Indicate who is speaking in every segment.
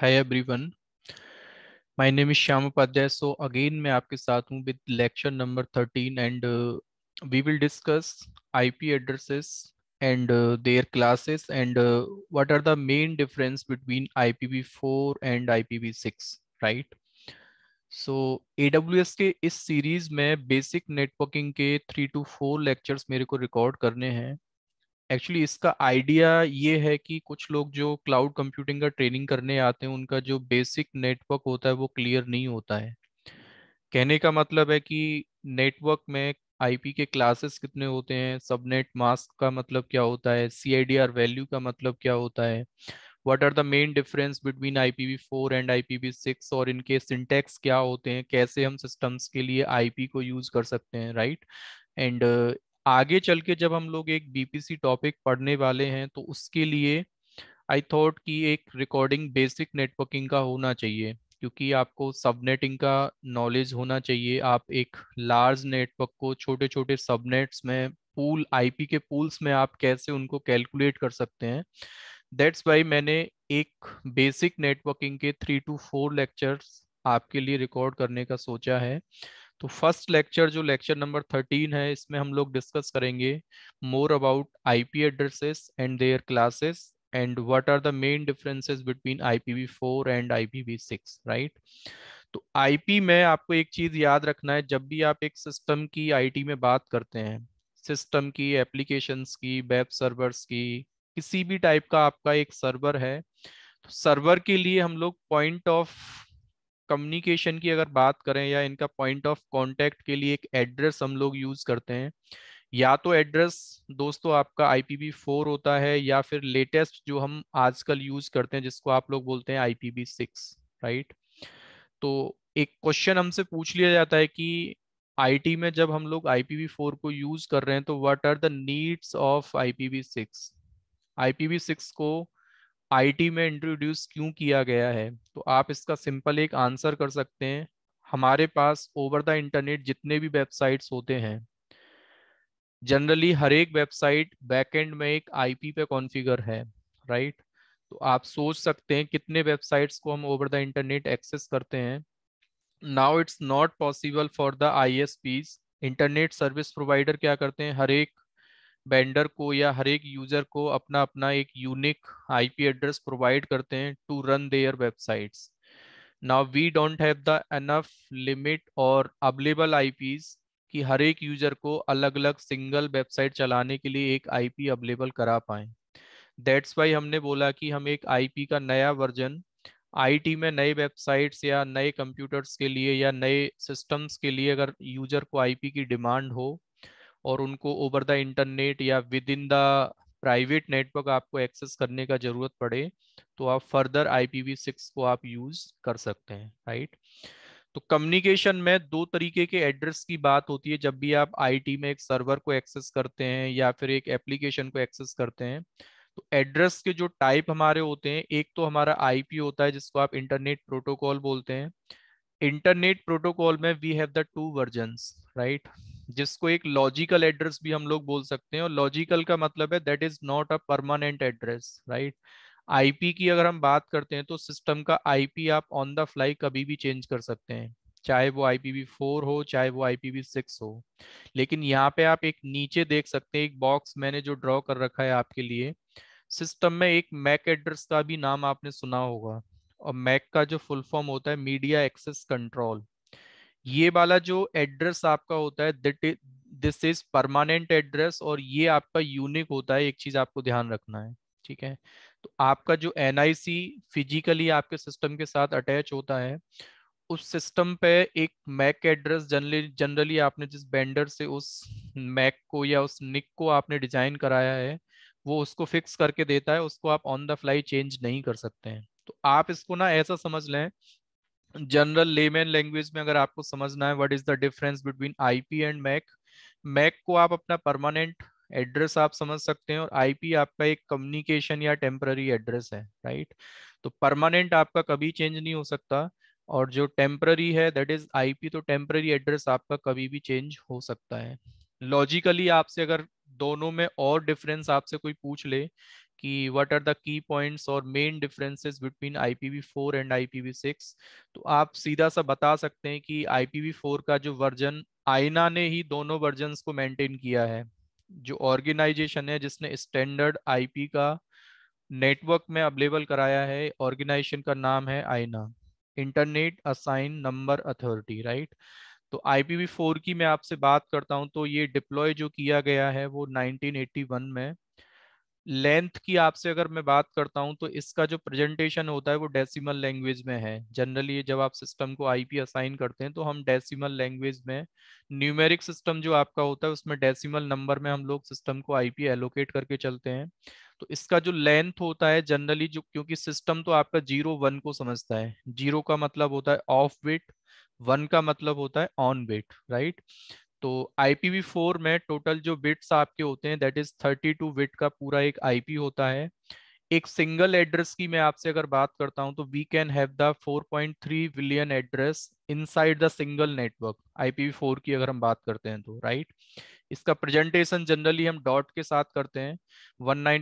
Speaker 1: Hi everyone my name is Shyam Upadhyay so again मैं आपके साथ हूँ with lecture number thirteen and we will discuss IP addresses and uh, their classes and uh, what are the main difference between IPv4 and six right so A W S के इस series में basic networking के three two four lectures मेरे को record करने हैं actually इसका idea ये है कि कुछ लोग जो क्लाउड कंप्यूटिंग का ट्रेनिंग करने आते हैं उनका जो बेसिक नेटवर्क होता है वो क्लियर नहीं होता है कहने का मतलब है कि नेटवर्क में आईपी के क्लासेस कितने होते हैं सबनेट मास्क का मतलब क्या होता है सी वैल्यू का मतलब क्या होता है what are the main difference between I four and I six और इनके सिंटेक्स क्या होते हैं कैसे हम सिस्टम्स के लिए आई को यूज कर सकते हैं राइट एंड आगे चल के जब हम लोग एक बीपीसी टॉपिक पढ़ने वाले हैं तो उसके लिए आई थॉट कि एक रिकॉर्डिंग बेसिक नेटवर्किंग का होना चाहिए क्योंकि आपको सबनेटिंग का नॉलेज होना चाहिए आप एक लार्ज नेटवर्क को छोटे छोटे सबनेट्स में पूल आईपी के पूल्स में आप कैसे उनको कैलकुलेट कर सकते हैं दैट्स वाई मैंने एक बेसिक नेटवर्किंग के थ्री टू फोर लेक्चर्स आपके लिए रिकॉर्ड करने का सोचा है तो फर्स्ट लेक्चर जो लेक्चर नंबर थर्टीन है इसमें हम लोग डिस्कस करेंगे more about IP addresses and their classes and what and what are the main differences between IPv4 and six right तो आईपी में आपको एक चीज याद रखना है जब भी आप एक सिस्टम की आई में बात करते हैं सिस्टम की एप्लीकेशन की वेब सर्वर्स की किसी भी टाइप का आपका एक सर्वर है सर्वर तो के लिए हम लोग पॉइंट ऑफ कम्युनिकेशन की अगर बात करें या इनका पॉइंट ऑफ कॉन्टेक्ट के लिए एक एड्रेस हम लोग यूज करते हैं या तो एड्रेस दोस्तों आपका आई फोर होता है या फिर लेटेस्ट जो हम आजकल यूज करते हैं जिसको आप लोग बोलते हैं आई सिक्स राइट तो एक क्वेश्चन हमसे पूछ लिया जाता है कि आईटी में जब हम लोग आई फोर को यूज कर रहे हैं तो what are the needs of I P six I P six को आईटी में इंट्रोड्यूस क्यों किया गया है तो आप इसका सिंपल एक आंसर कर सकते हैं हमारे पास ओवर द इंटरनेट जितने भी वेबसाइट्स होते हैं जनरली हर एक वेबसाइट बैकएंड में एक आईपी पे कॉन्फ़िगर है राइट तो आप सोच सकते हैं कितने वेबसाइट्स को हम ओवर द इंटरनेट एक्सेस करते हैं now it's not possible for the I internet service provider क्या करते हैं हर एक बेंडर को या हर एक यूजर को अपना अपना एक यूनिक आईपी एड्रेस प्रोवाइड करते हैं to run their websites now we don't have the enough limit और अवेलेबल आईपीस कि हर एक यूजर को अलग अलग सिंगल वेबसाइट चलाने के लिए एक आईपी अवेलेबल करा पाए दैट्स वाई हमने बोला कि हम एक आई का नया वर्जन आई में नए वेबसाइट्स या नए कंप्यूटर्स के लिए या नए सिस्टम्स के लिए अगर यूजर को आई की डिमांड हो और उनको ओवर द इंटरनेट या within the private network आपको एक्सेस करने का जरूरत पड़े तो आप फर्दर आई सिक्स को आप यूज कर सकते हैं राइट तो कम्युनिकेशन में दो तरीके के एड्रेस की बात होती है जब भी आप आईटी में एक सर्वर को एक्सेस करते हैं या फिर एक एप्लीकेशन को एक्सेस करते हैं तो एड्रेस के जो टाइप हमारे होते हैं एक तो हमारा आईपी होता है जिसको आप इंटरनेट प्रोटोकॉल बोलते हैं इंटरनेट प्रोटोकॉल में we have the two version right जिसको एक लॉजिकल एड्रेस भी हम लोग बोल सकते हैं और लॉजिकल का मतलब है that is not a permanent address right IP की अगर हम बात करते हैं तो सिस्टम का आईपी आप ऑन द फ्लाई कभी भी चेंज कर सकते हैं चाहे वो आई फोर हो चाहे वो आई सिक्स हो लेकिन यहाँ पे आप एक नीचे देख सकते हैं एक बॉक्स मैंने जो ड्रॉ कर रखा है आपके लिए सिस्टम में एक मैक एड्रेस का भी नाम आपने सुना होगा और मैक का जो फुल फॉर्म होता है मीडिया एक्सेस कंट्रोल ये वाला जो एड्रेस आपका होता है that this is permanent address और ये आपका यूनिक होता है एक चीज आपको ध्यान रखना है ठीक है तो आपका जो एन फिजिकली आपके सिस्टम के साथ अटैच होता है उस सिस्टम पे एक मैक एड्रेस जनरली जनरली आपने जिस बेंडर से उस मैक को या उस निक को आपने डिजाइन कराया है वो उसको फिक्स करके देता है उसको आप ऑन द फ्लाई चेंज नहीं कर सकते हैं तो आप इसको ना ऐसा समझ लें जनरल लेमेन लैंग्वेज में अगर आपको समझना है what is the difference between IP and MAC MAC को आप अपना परमानेंट एड्रेस आप समझ सकते हैं और आईपी आपका एक कम्युनिकेशन या टेम्पररी एड्रेस है राइट तो परमानेंट आपका कभी चेंज नहीं हो सकता और जो टेम्पररी है दैट इज आईपी तो टेम्पररी एड्रेस आपका कभी भी चेंज हो सकता है लॉजिकली आपसे अगर दोनों में और डिफरेंस आपसे कोई पूछ ले कि what are the key points और main differences between four and six तो आप सीधा सा बता सकते हैं कि फोर का जो वर्जन आईना ने ही दोनों वर्जन को मेंटेन किया है जो ऑर्गेनाइजेशन है जिसने स्टैंडर्ड आईपी का नेटवर्क में अवेलेबल कराया है ऑर्गेनाइजेशन का नाम है IANA internet assign number authority right तो फोर की मैं आपसे बात करता हूं तो ये डिप्लॉय जो किया गया है वो 1981 में लेंथ की आपसे अगर मैं बात करता हूं तो इसका जो प्रेजेंटेशन होता है वो डेसिमल लैंग्वेज में है जनरली जब आप सिस्टम को आईपी असाइन करते हैं तो हम डेसिमल लैंग्वेज में न्यूमेरिक सिस्टम जो आपका होता है उसमें डेसिमल नंबर में हम लोग सिस्टम को आईपी एलोकेट करके चलते हैं तो इसका जो लेंथ होता है जनरली जो क्योंकि सिस्टम तो आपका जीरो वन को समझता है जीरो का मतलब होता है ऑफ वेट वन का मतलब होता है ऑन वेट राइट तो IPv4 में टोटल जो बिट्स आपके होते हैं दैट इज 32 बिट का पूरा एक आईपी होता है एक सिंगल एड्रेस की मैं आपसे अगर बात करता हूं तो we can have the 4.3 billion address inside the single network IPv4 की अगर हम बात करते हैं तो राइट इसका प्रेजेंटेशन जनरली हम डॉट के साथ करते हैं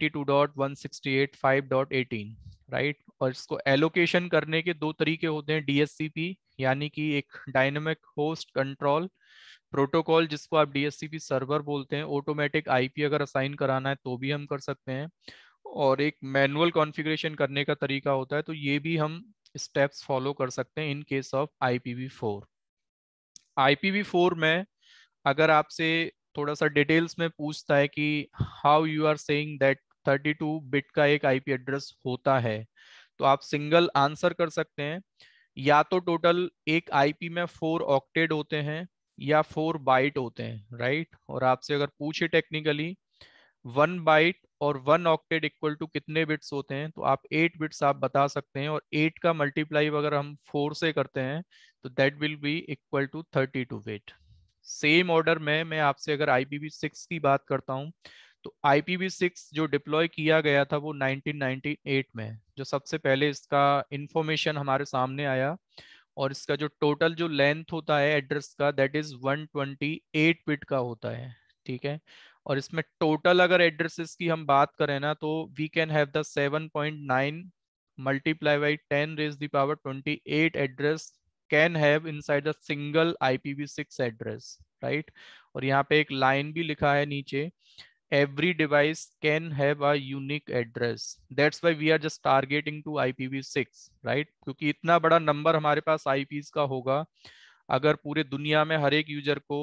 Speaker 1: 192.168.5.18 राइट और इसको एलोकेशन करने के दो तरीके होते हैं डीएससीपी यानी कि एक डायनेमिक होस्ट कंट्रोल प्रोटोकॉल जिसको आप डीएससीपी सर्वर बोलते हैं ऑटोमेटिक आईपी अगर असाइन कराना है तो भी हम कर सकते हैं और एक मैनुअल कॉन्फ़िगरेशन करने का तरीका होता है तो ये भी हम स्टेप्स फॉलो कर सकते हैं in case of IPv4 IPv4 में अगर आपसे थोड़ा सा डिटेल्स में पूछता है कि how you are saying that 32 bit का एक आईपी एड्रेस होता है तो आप सिंगल आंसर कर सकते हैं या तो टोटल एक आईपी में फोर ऑक्टेड होते हैं या फोर बाइट होते हैं राइट और आपसे अगर पूछे टेक्निकली वन बाइट और वन ऑक्टेट इक्वल टू कितने बिट्स होते हैं तो आप एट बिट्स आप बता सकते हैं और एट का मल्टीप्लाई अगर हम फोर से करते हैं तो that will be equal to thirty two bit same order में मैं आपसे अगर आई सिक्स की बात करता हूं तो आई सिक्स जो डिप्लॉय किया गया था वो 1998 में जो सबसे पहले इसका इंफॉर्मेशन हमारे सामने आया और इसका जो टोटल जो लेंथ होता है एड्रेस का दैट इज 128 बिट का होता है ठीक है और इसमें टोटल अगर एड्रेसेस की हम बात करें ना तो we can have the 7.9 multiply by ten raise the power eight address can have inside the single IPv6 address right और यहाँ पे एक लाइन भी लिखा है नीचे every device can have a unique address that's why we are just targeting to ipv6 right क्योंकि इतना बड़ा नंबर हमारे पास आईपीज का होगा अगर पूरे दुनिया में हर एक यूजर को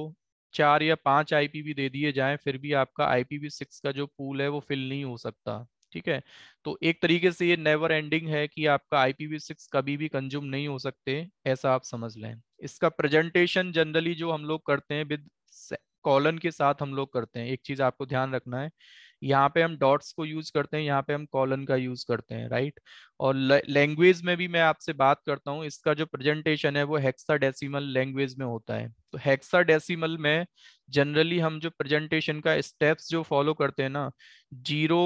Speaker 1: चार या पांच आईपीवी दे दिए जाएं फिर भी आपका आईपीवी सिक्स का जो पूल है वो फिल नहीं हो सकता ठीक है तो एक तरीके से ये नेवर एंडिंग है कि आपका आईपीवी सिक्स कभी भी कंज्यूम नहीं हो सकते ऐसा आप समझ लें इसका प्रेजेंटेशन जनरली जो हम लोग करते हैं विद कॉलन के साथ हम लोग करते हैं एक चीज आपको ध्यान रखना है यहाँ पे हम डॉट्स को यूज करते हैं यहाँ पे हम कॉलन का यूज करते हैं राइट और लैंग्वेज में भी मैं आपसे बात करता हूँ इसका जो प्रेजेंटेशन है वो हेक्साडेसिमल लैंग्वेज में होता है तो हेक्साडेसिमल में जनरली हम जो प्रेजेंटेशन का स्टेप्स जो फॉलो करते हैं ना जीरो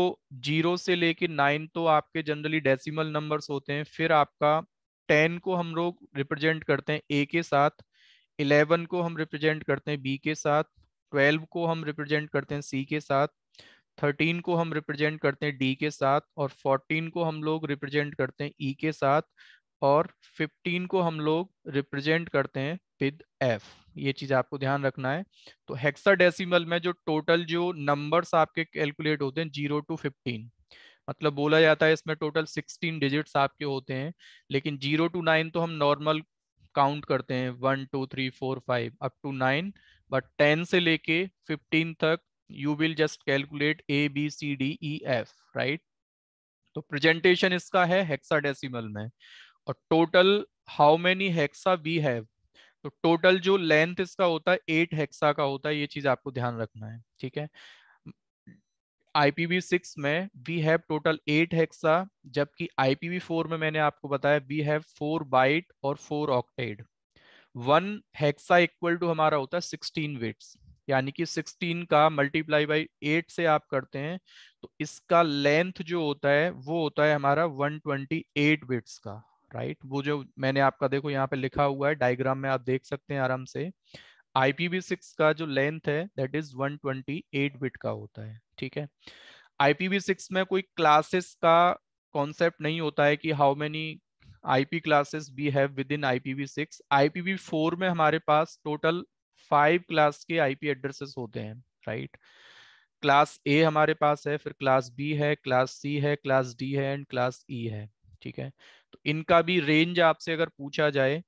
Speaker 1: जीरो से लेके नाइन तो आपके जनरली डेसीमल नंबर्स होते हैं फिर आपका टेन को हम लोग रिप्रेजेंट करते हैं ए के साथ इलेवन को हम रिप्रेजेंट करते हैं बी के साथ ट्वेल्व को हम रिप्रेजेंट करते हैं सी के साथ थर्टीन को हम रिप्रेजेंट करते हैं डी के साथ और फोर्टीन को हम लोग रिप्रेजेंट करते हैं ई e के साथ और फिफ्टीन को हम लोग रिप्रेजेंट करते हैं विद एफ ये चीज आपको ध्यान रखना है तो हेक्साडेसिमल में जो टोटल जो नंबर्स आपके कैलकुलेट होते हैं जीरो टू फिफ्टीन मतलब बोला जाता है इसमें टोटल सिक्सटीन डिजिट्स आपके होते हैं लेकिन जीरो टू नाइन तो हम नॉर्मल काउंट करते हैं one two three four five up to nine but ten से लेके फिफ्टीन तक you will just calculate A B C D E F right तो प्रेजेंटेशन इसका है हेक्साडेसिमल में और total how many hexa we have तो टोटल जो लेंथ इसका होता है एट हेक्सा का होता है ये चीज आपको ध्यान रखना है ठीक है IPv6 में we have total eight hexa जबकि IPv4 में मैंने आपको बताया वी हैव फोर बाइट और four octet one hexa equal to हमारा होता है सिक्सटीन वेट्स यानी कि 16 का मल्टीप्लाई बाई 8 से आप करते हैं तो इसका लेंथ जो होता है वो होता है हमारा 128 बिट्स का राइट वो जो मैंने आपका देखो यहाँ पे लिखा हुआ है डायग्राम में आप देख सकते हैं आराम से IPv6 का जो लेंथ है दैट इज 128 बिट का होता है ठीक है IPv6 में कोई क्लासेस का कॉन्सेप्ट नहीं होता है कि how many IP classes we have within IPv six IPv four में हमारे पास टोटल फाइव क्लास के आईपी एड्रेसेस होते हैं राइट क्लास ए हमारे पास है फिर क्लास बी है क्लास सी है क्लास डी है एंड क्लास ई है ठीक है तो इनका भी रेंज आपसे अगर पूछा जाए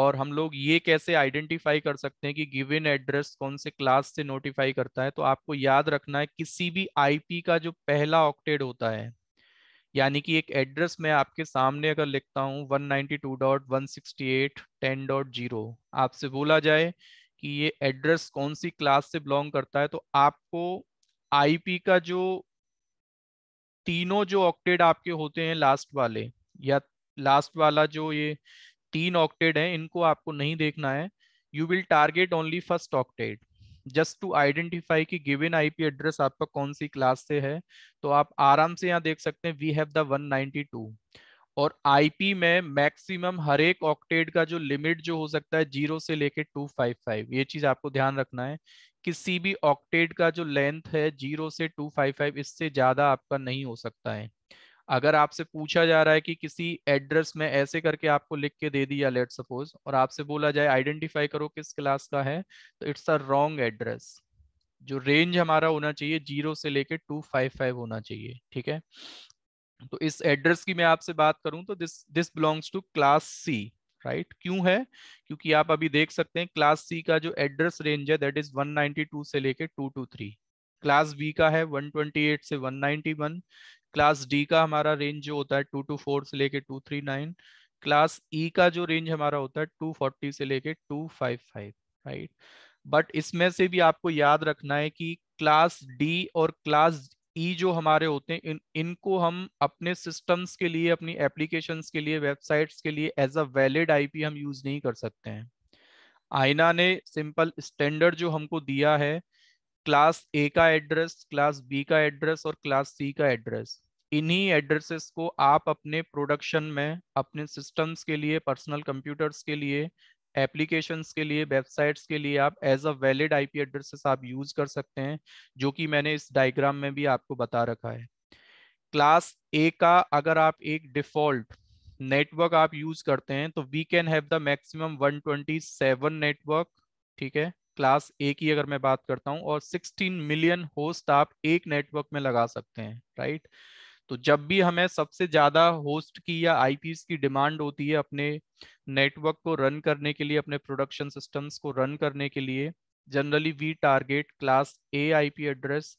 Speaker 1: और हम लोग ये कैसे आइडेंटिफाई कर सकते हैं कि गिवन एड्रेस कौन से क्लास से नोटिफाई करता है तो आपको याद रखना है किसी भी आईपी का जो पहला ऑक्टेड होता है यानी कि एक एड्रेस मैं आपके सामने अगर लिखता हूँ वन जीरो आपसे बोला जाए कि ये एड्रेस कौन सी क्लास से बिलोंग करता है तो आपको आईपी का जो तीनों जो ऑक्टेड आपके होते हैं लास्ट वाले या लास्ट वाला जो ये तीन ऑक्टेड है इनको आपको नहीं देखना है you will target only first octet just to identify कि गिवन आईपी एड्रेस आपका कौन सी क्लास से है तो आप आराम से यहाँ देख सकते हैं वी हैव द 192 और आईपी में मैक्सिमम हर एक ऑक्टेट का जो लिमिट जो हो सकता है जीरो से लेके 255 ये चीज आपको ध्यान रखना है किसी भी ऑक्टेट का जो लेंथ है जीरो से 255 इससे ज्यादा आपका नहीं हो सकता है अगर आपसे पूछा जा रहा है कि किसी एड्रेस में ऐसे करके आपको लिख के दे दिया लेट सपोज और आपसे बोला जाए आइडेंटिफाई करो किस क्लास का है तो इट्स अ रॉन्ग एड्रेस जो रेंज हमारा होना चाहिए जीरो से लेके टू फाइव फाइव होना चाहिए ठीक है तो इस एड्रेस की मैं आपसे बात करूं तो this this belongs to class C right क्यों है क्योंकि आप अभी देख सकते हैं क्लास सी का जो एड्रेस रेंज है दैट इज 192 से लेके 223 क्लास बी का है 128 से 191 क्लास डी का हमारा रेंज जो होता है टू टू फोर से लेके two three nine class E e का जो रेंज हमारा होता है टू फोर्टी से लेके two five five right but इसमें से भी आपको याद रखना है कि क्लास डी और क्लास ई e जो हमारे होते हैं इन इनको हम अपने सिस्टम्स के लिए अपनी एप्लीकेशंस के लिए वेबसाइट्स के लिए एज अ वैलिड आईपी हम यूज नहीं कर सकते हैं आईना ने सिंपल स्टैंडर्ड जो हमको दिया है क्लास ए का एड्रेस क्लास बी का एड्रेस और क्लास सी का एड्रेस इन्हीं एड्रेसेस को आप अपने प्रोडक्शन में अपने सिस्टम्स के लिए पर्सनल कंप्यूटर्स के लिए एप्लीकेशंस के लिए वेबसाइट्स के लिए आप as a valid IP addresses आप यूज कर सकते हैं जो कि मैंने इस डायग्राम में भी आपको बता रखा है क्लास ए का अगर आप एक डिफॉल्ट नेटवर्क आप यूज करते हैं तो we can have the maximum 127 network ठीक है क्लास ए की अगर मैं बात करता हूं और 16 मिलियन होस्ट आप एक नेटवर्क में लगा सकते हैं राइट तो जब भी हमें सबसे ज्यादा होस्ट की या आई की डिमांड होती है अपने नेटवर्क को रन करने के लिए अपने प्रोडक्शन सिस्टम्स को रन करने के लिए generally we target class A I address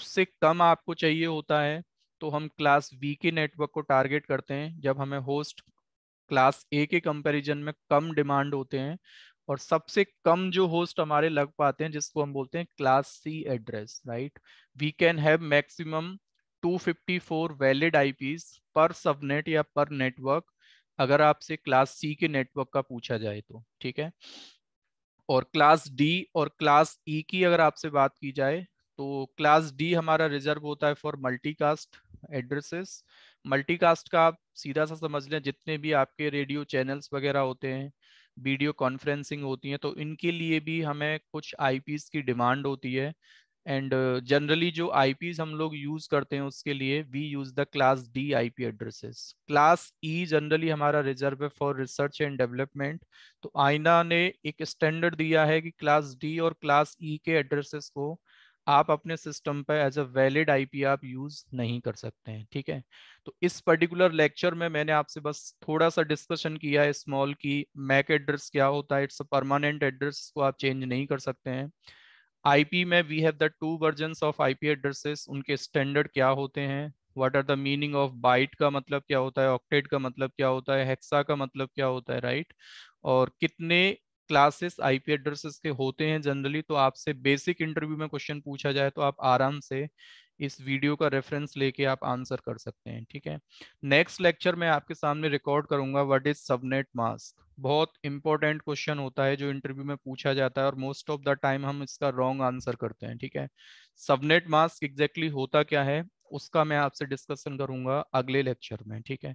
Speaker 1: उससे कम आपको चाहिए होता है तो हम क्लास वी के नेटवर्क को टारगेट करते हैं जब हमें होस्ट क्लास ए के कंपैरिजन में कम डिमांड होते हैं और सबसे कम जो होस्ट हमारे लग पाते हैं जिसको हम बोलते हैं class C address right we can have maximum 254 valid IPs per subnet या पर नेटवर्क अगर आपसे क्लास सी के नेटवर्क का पूछा जाए तो ठीक है और क्लास डी और क्लास ई e की अगर आपसे बात की जाए तो क्लास डी हमारा रिजर्व होता है फॉर मल्टीकास्ट एड्रेसेस मल्टीकास्ट का आप सीधा सा समझ लें जितने भी आपके रेडियो चैनल्स वगैरह होते हैं वीडियो कॉन्फ्रेंसिंग होती है तो इनके लिए भी हमें कुछ आईपीस की डिमांड होती है एंड जनरली uh, जो आईपीस हम लोग यूज करते हैं उसके लिए we use the class D IP addresses class E generally हमारा रिजर्व है फॉर रिसर्च एंड डेवलपमेंट तो आईना ने एक स्टैंडर्ड दिया है कि क्लास डी और क्लास ई e के एड्रेसेस को आप अपने सिस्टम पर एज अ वैलिड आईपी आप यूज नहीं कर सकते हैं ठीक है तो इस पर्टिकुलर लेक्चर में मैंने आपसे बस थोड़ा सा डिस्कशन किया है स्मॉल की मैक एड्रेस क्या होता है इट्स परमानेंट एड्रेस को आप चेंज नहीं कर सकते हैं आईपी में we have the two version of IP addresses उनके स्टैंडर्ड क्या होते हैं what are the meaning of byte का मतलब क्या होता है ऑक्टेट का मतलब क्या होता है हेक्सा का मतलब क्या होता है राइट right? और कितने क्लासेस आईपी एड्रेसेस के होते हैं जनरली तो आपसे बेसिक इंटरव्यू में क्वेश्चन पूछा जाए तो आप आराम से इस वीडियो का रेफरेंस लेके आप आंसर कर सकते हैं ठीक है नेक्स्ट लेक्चर में आपके सामने रिकॉर्ड करूंगा व्हाट इज सबनेट मास्क बहुत इंपॉर्टेंट क्वेश्चन होता है जो इंटरव्यू में पूछा जाता है और मोस्ट ऑफ द टाइम हम इसका रॉन्ग आंसर करते हैं ठीक है सबनेट मास्क एग्जैक्टली होता क्या है उसका मैं आपसे डिस्कशन करूंगा अगले लेक्चर में ठीक है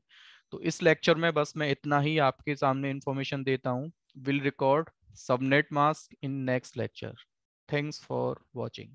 Speaker 1: तो इस लेक्चर में बस मैं इतना ही आपके सामने इंफॉर्मेशन देता हूँ will record subnet mask in next lecture. Thanks for watching.